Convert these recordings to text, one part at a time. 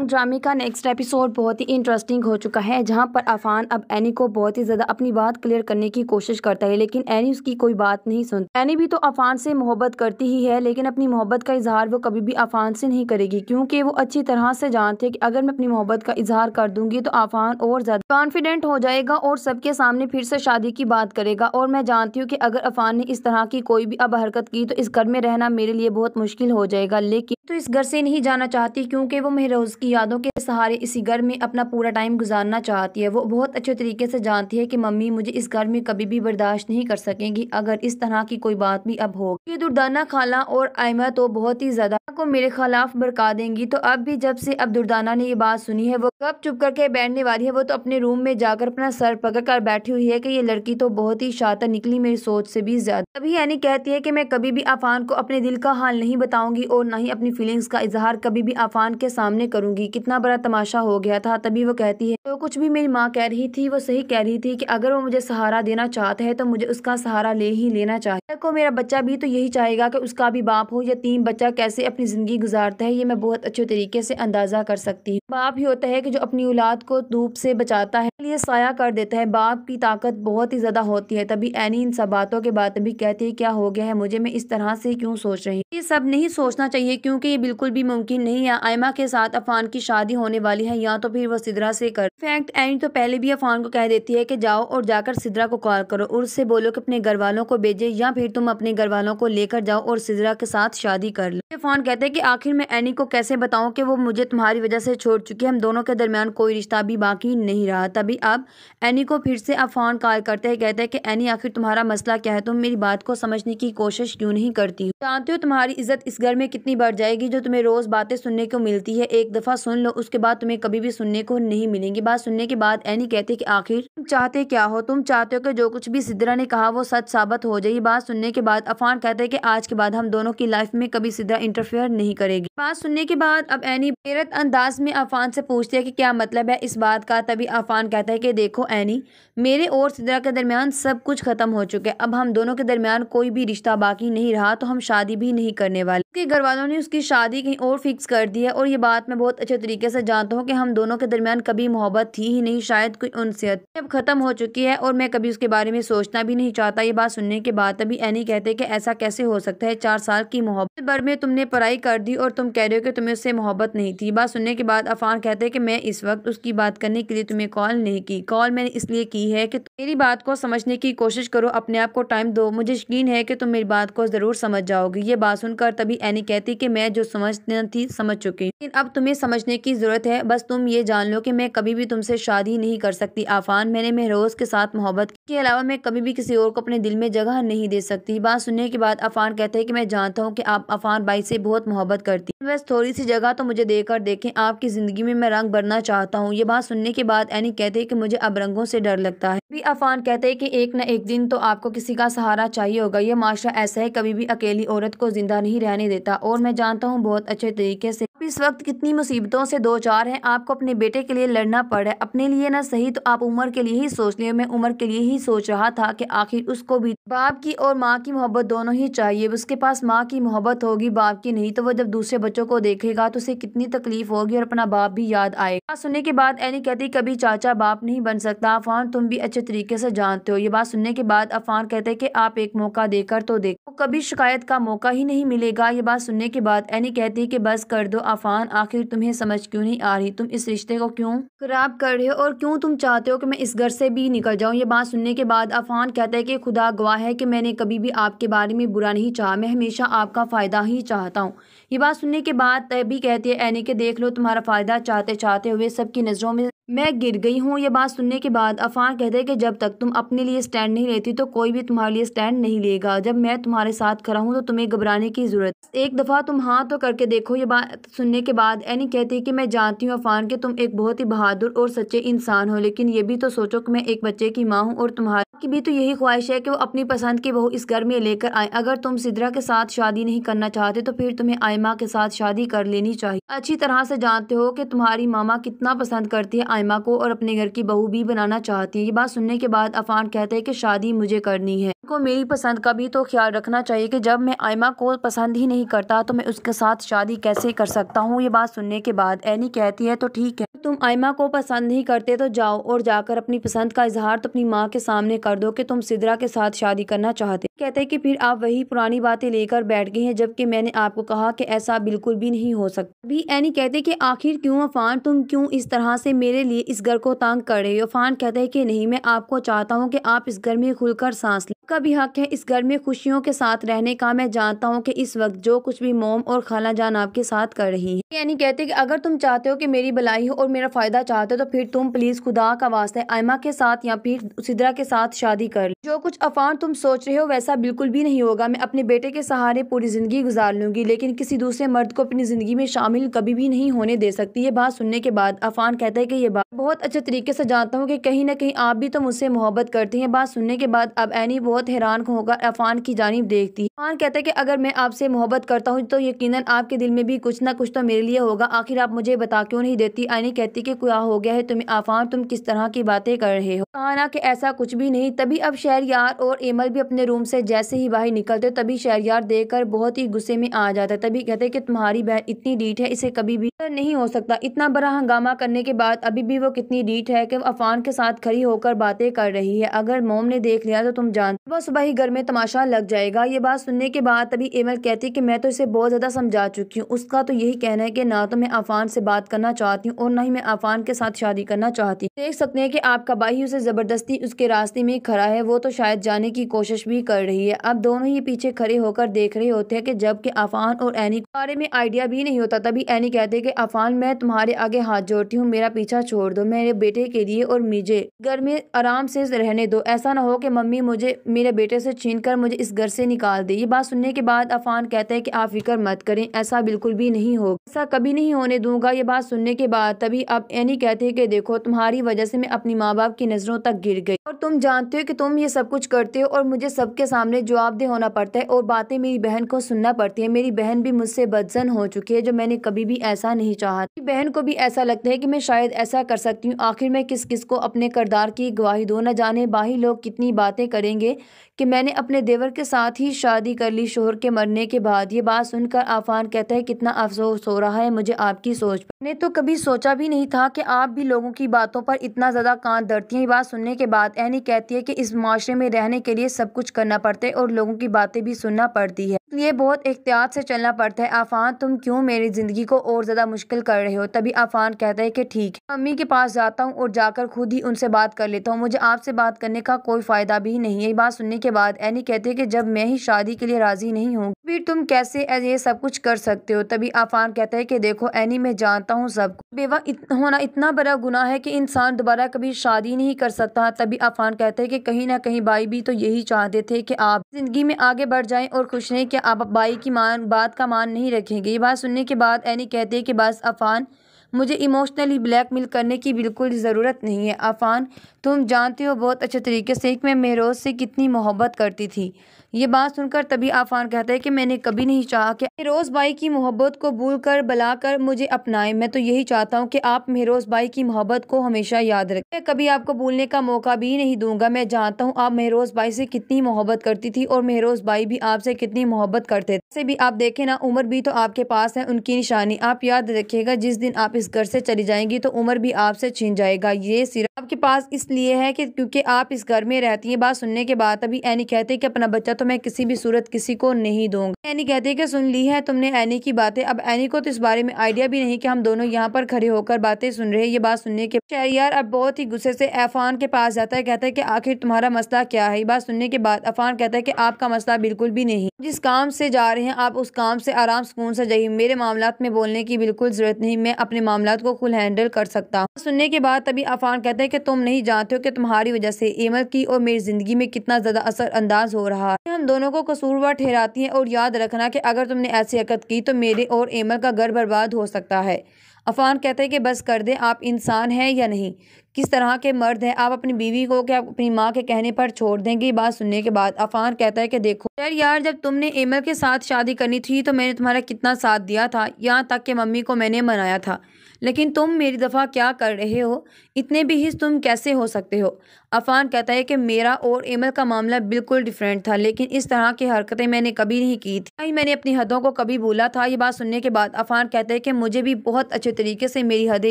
ड्रामे का next episode बहुत ही इंटरेस्टिंग हो चुका है जहां पर अफान अब एनी को बहुत ही ज़्यादा अपनी बात क्लियर करने की कोशिश करता है लेकिन एनी उसकी कोई बात नहीं सुनती एनी भी तो अफान से मोहब्बत करती ही है लेकिन अपनी मोहब्बत का इजहार वो कभी भी अफान से नहीं करेगी क्योंकि वो अच्छी तरह से जानते हैं कि अगर मैं अपनी मोहब्बत का इजहार कर दूंगी तो अफान और ज़्यादा कॉन्फिडेंट हो जाएगा और सबके सामने फिर से शादी की बात करेगा और मैं जानती हूँ की अगर अफान ने इस तरह की कोई भी अब हरकत की तो इस घर में रहना मेरे लिए बहुत मुश्किल हो जाएगा लेकिन तो इस घर से नहीं जाना चाहती क्योंकि वो मेरे की यादों के सहारे इसी घर में अपना पूरा टाइम गुजारना चाहती है वो बहुत अच्छे तरीके से जानती है कि मम्मी मुझे इस घर में कभी भी बर्दाश्त नहीं कर सकेंगी अगर इस तरह की कोई बात भी अब होगी ये दुर्दाना खाला और आयमा तो बहुत ही ज्यादा को मेरे खिलाफ भड़का देंगी तो अब भी जब से अब दुर्दाना ने ये बात सुनी है वो कब चुप करके बैठने वाली है वो तो अपने रूम में जाकर अपना सर पकड़ कर बैठी हुई है की ये लड़की तो बहुत ही शातर निकली मेरी सोच से भी ज्यादा तभी यानी कहती है की मैं कभी भी आफान को अपने दिल का हाल नहीं बताऊंगी और ना ही अपनी फीलिंग्स का इजहार कभी भी आफान के सामने करूंगी करूंगी कितना बड़ा तमाशा हो गया था तभी वो कहती है तो कुछ भी मेरी माँ कह रही थी वो सही कह रही थी कि अगर वो मुझे सहारा देना चाहता है तो मुझे उसका सहारा ले ही लेना चाहिए को मेरा बच्चा भी तो यही चाहेगा कि उसका भी बाप हो या तीन बच्चा कैसे अपनी ज़िंदगी गुजारता है ये मैं बहुत अच्छे तरीके से अंदाज़ा कर सकती हूँ बाप ही होता है की जो अपनी औलाद को धूप से बचाता है लिए साया कर देता है बाप की ताकत बहुत ही ज़्यादा होती है तभी एनी इन सब बातों के बाद तभी कहती है क्या हो गया है मुझे मैं इस तरह से क्यों सोच रही ये सब नहीं सोचना चाहिए क्योंकि ये बिल्कुल भी मुमकिन नहीं है आयमा के साथ अफान अफान की शादी होने वाली है या तो फिर वो सिदरा से कर फैक्ट एंड तो पहले भी अफान को कह देती है कि जाओ और जाकर सिदरा को कॉल करो और उससे बोलो कि अपने घर वालों को भेजे या फिर तुम अपने घर वालों को लेकर जाओ और सिदरा के साथ शादी कर लो अफान कहते हैं कि आखिर मैं एनी को कैसे बताऊं कि वो मुझे तुम्हारी वजह से छोड़ चुकी है हम दोनों के दरमियान कोई रिश्ता भी बाकी नहीं रहा तभी अब एनी को फिर से अफान कॉल करते हैं कहते हैं कि एनी आखिर तुम्हारा मसला क्या है तुम मेरी बात को समझने की कोशिश क्यों नहीं करती जानते हो तुम्हारी इज्जत इस घर में कितनी बढ़ जाएगी जो तुम्हें रोज बातें सुनने को मिलती है एक दफा दफ़ा सुन लो उसके बाद तुम्हें कभी भी सुनने को नहीं मिलेंगी बात सुनने के बाद एनी कहते कि आखिर तुम चाहते क्या हो तुम चाहते हो कि जो कुछ भी सिद्धरा ने कहा वो सच साबित हो जाए बात सुनने के बाद अफान कहते हैं कि आज के बाद हम दोनों की लाइफ में कभी सिद्धरा इंटरफेयर नहीं करेगी बात सुनने के बाद अब एनी बेरत अंदाज में अफान से पूछते हैं कि क्या मतलब है इस बात का तभी अफान कहता है कि देखो एनी मेरे और सिद्धरा के दरमियान सब कुछ खत्म हो चुका है अब हम दोनों के दरमियान कोई भी रिश्ता बाकी नहीं रहा तो हम शादी भी नहीं करने वाले उसके घर वालों ने उसकी शादी कहीं और फिक्स कर दी है और ये बात मैं बहुत अच्छे तरीके से जानता हूँ कि हम दोनों के दरमियान कभी मोहब्बत थी ही नहीं शायद कोई उनसियत अब ख़त्म हो चुकी है और मैं कभी उसके बारे में सोचना भी नहीं चाहता ये बात सुनने के बाद अभी एनी कहते कि ऐसा कैसे हो सकता है चार साल की मोहब्बत भर में तुमने पढ़ाई कर दी और तुम कह रहे हो कि तुम्हें उससे मोहब्बत नहीं थी बात सुनने के बाद अफान कहते कि मैं इस वक्त उसकी बात करने के लिए तुम्हें कॉल नहीं की कॉल मैंने इसलिए की है कि मेरी बात को समझने की कोशिश करो अपने आप को टाइम दो मुझे यकीन है कि तुम मेरी बात को ज़रूर समझ जाओगी ये बात सुनकर तभी यानी कहती कि मैं जो समझना थी समझ चुकी लेकिन अब तुम्हें समझने की ज़रूरत है बस तुम ये जान लो कि मैं कभी भी तुमसे शादी नहीं कर सकती आफान मैंने मेहरोज के साथ मोहब्बत इसके अलावा मैं कभी भी किसी और को अपने दिल में जगह नहीं दे सकती बात सुनने के बाद अफान कहते हैं कि मैं जानता हूँ कि आप अफान भाई से बहुत मोहब्बत करती हैं बस थोड़ी सी जगह तो मुझे देकर देखें आपकी ज़िंदगी में मैं रंग भरना चाहता हूँ ये बात सुनने के बाद एनी कहते हैं कि मुझे अब रंगों से डर लगता है भी अफान कहते हैं कि एक न एक दिन तो आपको किसी का सहारा चाहिए होगा ये माशरा ऐसा है कभी भी अकेली औरत को जिंदा नहीं रहने देता और मैं जानता हूँ बहुत अच्छे तरीके से इस वक्त कितनी मुसीबतों से दो चार हैं आपको अपने बेटे के लिए लड़ना है अपने लिए ना सही तो आप उम्र के लिए ही सोच लें मैं उम्र के लिए ही यही सोच रहा था कि आखिर उसको भी बाप की और माँ की मोहब्बत दोनों ही चाहिए उसके पास माँ की मोहब्बत होगी बाप की नहीं तो वह जब दूसरे बच्चों को देखेगा तो उसे कितनी तकलीफ होगी और अपना बाप भी याद आएगा सुनने के बाद एनी कहती कभी चाचा बाप नहीं बन सकता अफान तुम भी अच्छे तरीके से जानते हो ये बात सुनने के बाद अफान कहते कि आप एक मौका देकर तो देखो कभी शिकायत का मौका ही नहीं मिलेगा ये बात सुनने के बाद एनी कहती कि बस कर दो अफान आखिर तुम्हें समझ क्यों नहीं आ रही तुम इस रिश्ते को क्यों खराब कर रहे हो और क्यों तुम चाहते हो कि मैं इस घर से भी निकल जाऊँ ये बात सुनने सुनने के बाद अफान कहता है कि खुदा गवाह है कि मैंने कभी भी आपके बारे में बुरा नहीं चाहा मैं हमेशा आपका फ़ायदा ही चाहता हूँ ये बात सुनने के बाद तय भी कहती है एनी के देख लो तुम्हारा फ़ायदा चाहते चाहते हुए सबकी नज़रों में मैं गिर गई हूँ ये बात सुनने के बाद अफान कहते हैं कि जब तक तुम अपने लिए स्टैंड नहीं लेती तो कोई भी तुम्हारे लिए स्टैंड नहीं लेगा जब मैं तुम्हारे साथ खड़ा हूँ तो तुम्हें घबराने की ज़रूरत एक दफ़ा तुम हाँ तो करके देखो ये बात सुनने के बाद एनी कहती है कि मैं जानती हूँ अफान कि तुम एक बहुत ही बहादुर और सच्चे इंसान हो लेकिन ये भी तो सोचो कि मैं एक बच्चे की माँ हूँ और तुम्हारे की भी तो यही ख्वाहिश है कि वो अपनी पसंद की बहू इस घर में लेकर आए अगर तुम सिद्रा के साथ शादी नहीं करना चाहते तो फिर तुम्हें आयमा के साथ शादी कर लेनी चाहिए अच्छी तरह से जानते हो कि तुम्हारी मामा कितना पसंद करती है आयमा को और अपने घर की बहू भी बनाना चाहती है ये बात सुनने के बाद अफ़ान कहते हैं कि शादी मुझे करनी है को मेरी पसंद का भी तो ख्याल रखना चाहिए कि जब मैं आयमा को पसंद ही नहीं करता तो मैं उसके साथ शादी कैसे कर सकता हूँ ये बात सुनने के बाद एनी कहती है तो ठीक है तुम आयमा को पसंद नहीं करते तो जाओ और जाकर अपनी पसंद का इजहार तो अपनी माँ के सामने कर दो कि तुम सिदरा के साथ शादी करना चाहते कहते हैं कि फिर आप वही पुरानी बातें लेकर बैठ गई हैं जबकि मैंने आपको कहा कि ऐसा बिल्कुल भी नहीं हो सकता अभी एनी कहते कि आखिर क्यों अफान तुम क्यों इस तरह से मेरे लिए इस घर को तंग कर रहे हो अफान कहते हैं कि नहीं मैं आपको चाहता हूँ कि आप इस घर में खुलकर सांस लें आपका भी हक है इस घर में खुशियों के साथ रहने का मैं जानता हूँ कि इस वक्त जो कुछ भी मोम और खाला जान आपके साथ कर रही है यानी कहते कि अगर तुम चाहते हो कि मेरी भलाई हो और मेरा फ़ायदा चाहते हो तो फिर तुम प्लीज़ खुदा का वास्ते आयमा के साथ या फिर सिदरा के साथ शादी कर जो कुछ अफान तुम सोच रहे हो वैसा बिल्कुल भी नहीं होगा मैं अपने बेटे के सहारे पूरी ज़िंदगी गुजार लूंगी लेकिन किसी दूसरे मर्द को अपनी ज़िंदगी में शामिल कभी भी नहीं होने दे सकती ये बात सुनने के बाद अफान कहता है कि ये बात बहुत अच्छे तरीके से जानता हूँ कि कहीं ना कहीं आप भी तो मुझसे मोहब्बत करती हैं बात सुनने के बाद अब एनी बहुत बहुत हैरान होकर अफान की जानब देखती अफान कहता है कि अगर मैं आपसे मोहब्बत करता हूँ तो यकीन आपके दिल में भी कुछ ना कुछ तो मेरे लिए होगा आखिर आप मुझे बता क्यों नहीं देती आनी कहती कि क्या हो गया है तुम्हें अफान तुम किस तरह की बातें कर रहे हो कहा कि ऐसा कुछ भी नहीं तभी अब यार और एमल भी अपने रूम से जैसे ही बाहर निकलते तभी देख देखकर बहुत ही गुस्से में आ जाता है तभी कहते कि तुम्हारी बहन इतनी डीट है इसे कभी भी नहीं हो सकता इतना बड़ा हंगामा करने के बाद अभी भी वो कितनी डीट है कि वो अफान के साथ खड़ी होकर बातें कर रही है अगर मोम ने देख लिया तो तुम जान सुबह सुबह ही घर में तमाशा लग जाएगा ये बात सुनने के बाद तभी एमल कहती है कि मैं तो इसे बहुत ज़्यादा समझा चुकी हूँ उसका तो यही कहना है कि ना तो मैं आफान से बात करना चाहती हूँ और ना ही मैं आफान के साथ शादी करना चाहती हूँ देख सकते हैं कि आपका भाई उसे ज़बरदस्ती उसके रास्ते में खड़ा है वो तो शायद जाने की कोशिश भी कर रही है अब दोनों ही पीछे खड़े होकर देख रहे होते हैं कि जबकि आफान और एनी के बारे में आइडिया भी नहीं होता तभी एनी कहते कि आफान मैं तुम्हारे आगे हाथ जोड़ती हूँ मेरा पीछा छोड़ दो मेरे बेटे के लिए और मुझे घर में आराम से रहने दो ऐसा ना हो कि मम्मी मुझे मेरे बेटे से छीन कर मुझे इस घर से निकाल दे ये बात सुनने के बाद अफान कहते हैं कि आप फिक्र मत करें ऐसा बिल्कुल भी नहीं होगा ऐसा कभी नहीं होने दूंगा ये बात सुनने के बाद तभी अब एनी कहते हैं कि देखो तुम्हारी वजह से मैं अपनी माँ बाप की नज़रों तक गिर गई और तुम जानते हो कि तुम ये सब कुछ करते हो और मुझे सबके सामने जवाबदेह होना पड़ता है और बातें मेरी बहन को सुनना पड़ती है मेरी बहन भी मुझसे बदजन हो चुकी है जो मैंने कभी भी ऐसा नहीं चाहा बहन को भी ऐसा लगता है कि मैं शायद ऐसा कर सकती हूँ आखिर मैं किस किस को अपने करदार की गवाही दो न जाने बाही लोग कितनी बातें करेंगे कि मैंने अपने देवर के साथ ही शादी कर ली शोहर के मरने के बाद ये बात सुनकर आफान कहता है कितना अफसोस हो रहा है मुझे आपकी सोच पर मैंने तो कभी सोचा भी नहीं था कि आप भी लोगों की बातों पर इतना ज़्यादा कान दरती हैं ये बात सुनने के बाद ऐनी कहती है कि इस माशरे में रहने के लिए सब कुछ करना पड़ता है और लोगों की बातें भी सुनना पड़ती है लिए बहुत एहतियात से चलना पड़ता है आफान तुम क्यों मेरी ज़िंदगी को और ज़्यादा मुश्किल कर रहे हो तभी आफान कहता है कि ठीक है मम्मी के पास जाता हूँ और जाकर खुद ही उनसे बात कर लेता हूँ मुझे आपसे बात करने का कोई फ़ायदा भी नहीं है बात सुनने के बाद एनी कहते हैं कि जब मैं ही शादी के लिए राज़ी नहीं हूँ फिर तुम कैसे ये सब कुछ कर सकते हो तभी आफान कहता है कि देखो एनी मैं जानता हूँ सब बेवा इत, होना इतना बड़ा गुना है कि इंसान दोबारा कभी शादी नहीं कर सकता तभी आफान कहते हैं कि कहीं ना कहीं भाई भी तो यही चाहते थे कि आप ज़िंदगी में आगे बढ़ जाएं और खुश रहें कि आप बाई की मान बात का मान नहीं रखेंगे ये बात सुनने के बाद एनी कहती है कि बस अफान मुझे इमोशनली ब्लैकमेल करने की बिल्कुल ज़रूरत नहीं है अफान तुम जानते हो बहुत अच्छे तरीके से कि मैं महरोज से कितनी मोहब्बत करती थी ये बात सुनकर तभी आफान कहता है कि मैंने कभी नहीं चाहा कि मेरोज बाई की मोहब्बत को भूल कर बुला कर मुझे अपनाएं मैं तो यही चाहता हूँ कि आप महरोज बाई की मोहब्बत को हमेशा याद रखें मैं कभी आपको भूलने का मौका भी नहीं दूंगा मैं जानता हूँ आप महरोज बाई से कितनी मोहब्बत करती थी और महरोज बाई भी आपसे कितनी मोहब्बत करते थे भी आप देखे ना उम्र भी तो आपके पास है उनकी निशानी आप याद रखेगा जिस दिन आप इस घर से चली जाएंगी तो उम्र भी आपसे छीन जाएगा ये सिर्फ आपके पास इसलिए है की क्यूँकी आप इस घर में रहती है बात सुनने के बाद अभी ऐनी कहते कि अपना बच्चा तो तो मैं किसी भी सूरत किसी को नहीं दूंगा एनी कहती है कि सुन ली है तुमने एनी की बातें अब एनी को तो इस बारे में आइडिया भी नहीं कि हम दोनों यहाँ पर खड़े होकर बातें सुन रहे हैं ये बात सुनने के यार अब बहुत ही गुस्से से अफान के पास जाता है कहता है कि आखिर तुम्हारा मसला क्या है ये बात सुनने के बाद अफान कहता है कि आपका मसला बिल्कुल भी नहीं जिस काम से जा रहे हैं आप उस काम से आराम सुकून से जाइए मेरे मामला में बोलने की बिल्कुल जरूरत नहीं मैं अपने मामला को खुल हैंडल कर सकता हूँ सुनने के बाद तभी अफान कहते हैं कि तुम नहीं जानते हो कि तुम्हारी वजह से एमल की और मेरी जिंदगी में कितना ज्यादा असर अंदाज हो रहा है हम दोनों को कसूरवार ठहराती हैं और याद रखना कि अगर तुमने ऐसी हरकत की तो मेरे और एमल का घर बर्बाद हो सकता है अफान कहते हैं कि बस कर दें आप इंसान हैं या नहीं किस तरह के मर्द हैं आप अपनी बीवी को क्या अपनी माँ के कहने पर छोड़ देंगे ये बात सुनने के बाद अफान कहता है कि देखो यार यार जब तुमने एमल के साथ शादी करनी थी तो मैंने तुम्हारा कितना साथ दिया था यहाँ तक कि मम्मी को मैंने मनाया था लेकिन तुम मेरी दफ़ा क्या कर रहे हो इतने भी हिस्स तुम कैसे हो सकते हो अफान कहता है कि मेरा और एमल का मामला बिल्कुल डिफरेंट था लेकिन इस तरह की हरकतें मैंने कभी नहीं की थी कहीं मैंने अपनी हदों को कभी भूला था ये बात सुनने के बाद अफान कहते हैं कि मुझे भी बहुत अच्छे तरीके से मेरी हदें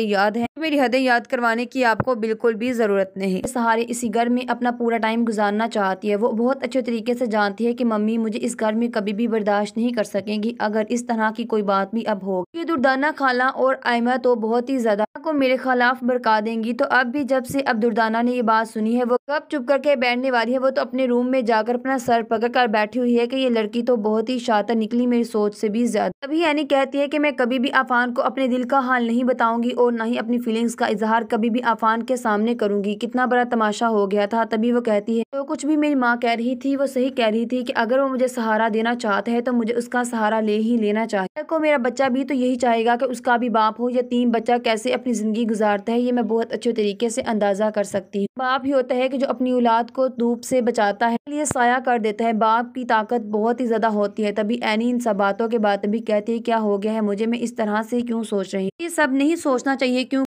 याद हैं मेरी हदें याद करवाने की आपको बिल्कुल भी ज़रूरत नहीं सहारे इसी घर में अपना पूरा टाइम गुजारना चाहती है वो बहुत अच्छे तरीके से जानती है कि मम्मी मुझे इस घर में कभी भी बर्दाश्त नहीं कर सकेंगी अगर इस तरह की कोई बात भी अब हो ये दुर्दाना खाला और आयमा तो बहुत ही ज़्यादा को मेरे खिलाफ बरका देंगी तो अब भी जब से अब दुर्दाना ने ये बात सुनी है वो कब चुप करके बैठने वाली है वो तो अपने रूम में जाकर अपना सर पकड़ कर बैठी हुई है की ये लड़की तो बहुत ही शातर निकली मेरी सोच से भी ज्यादा तभी यानी कहती है की मैं कभी भी आफान को अपने दिल का हाल नहीं बताऊंगी और ना ही अपनी फीलिंग्स का इजहार कभी भी आफान के सामने करूंगी कितना बड़ा तमाशा हो गया था तभी वो कहती है तो कुछ भी मेरी माँ कह रही थी वो सही कह रही थी कि अगर वो मुझे सहारा देना चाहता है तो मुझे उसका सहारा ले ही लेना चाहिए को मेरा बच्चा भी तो यही चाहेगा कि उसका भी बाप हो या तीन बच्चा कैसे अपनी ज़िंदगी गुजारता है ये मैं बहुत अच्छे तरीके से अंदाज़ा कर सकती हूँ बाप ही होता है की जो अपनी औलाद को धूप से बचाता है लिए साया कर देता है बाप की ताकत बहुत ही ज़्यादा होती है तभी एनी इन सब बातों के बाद तभी कहती है क्या हो गया है मुझे मैं इस तरह से क्यों सोच रही ये सब नहीं सोचना चाहिए क्यों